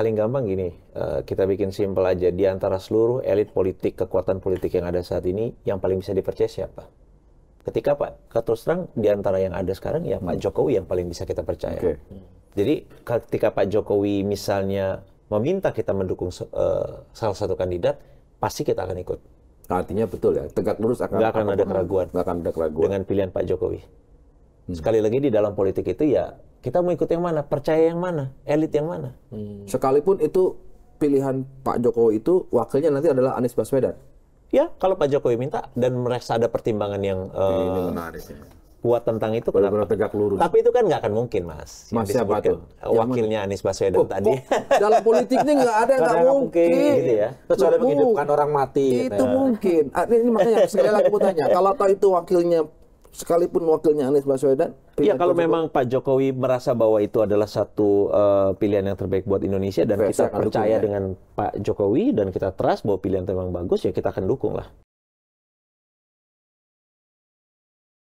paling gampang gini, eh, kita bikin simpel aja. Di antara seluruh elit politik, kekuatan politik yang ada saat ini, yang paling bisa dipercaya siapa? Ketika Pak, terus terang di antara yang ada sekarang, ya Pak hmm. Jokowi yang paling bisa kita percaya. Okay. Jadi ketika Pak Jokowi misalnya meminta kita mendukung uh, salah satu kandidat, pasti kita akan ikut. Nah, artinya betul ya, tegak lurus akan, akan ada keraguan. Nggak akan ada keraguan. Dengan pilihan Pak Jokowi. Hmm. Sekali lagi di dalam politik itu ya kita mau ikut yang mana, percaya yang mana, elit yang mana. Hmm. Sekalipun itu pilihan Pak Jokowi itu wakilnya nanti adalah Anies Baswedan. Ya, kalau Pak Jokowi minta dan merasa ada pertimbangan yang uh, menarik, ya. kuat tentang itu, Benar -benar tegak lurus. Tapi itu kan nggak akan mungkin, Mas. Mas siapa tuh? Wakilnya Anies Baswedan oh, tadi. Oh, dalam ini nggak ada yang nggak mungkin. mungkin. Gitu ya. Kecuali menghidupkan orang mati. Itu gitu. Ya. mungkin. Ah, ini, makanya sekali lagi aku tanya, kalau tahu itu wakilnya sekalipun wakilnya Anies Baswedan. Iya kalau Jokowi. memang Pak Jokowi merasa bahwa itu adalah satu uh, pilihan yang terbaik buat Indonesia dan kita percaya dukung, ya. dengan Pak Jokowi dan kita trust bahwa pilihan itu memang bagus ya kita akan dukung lah.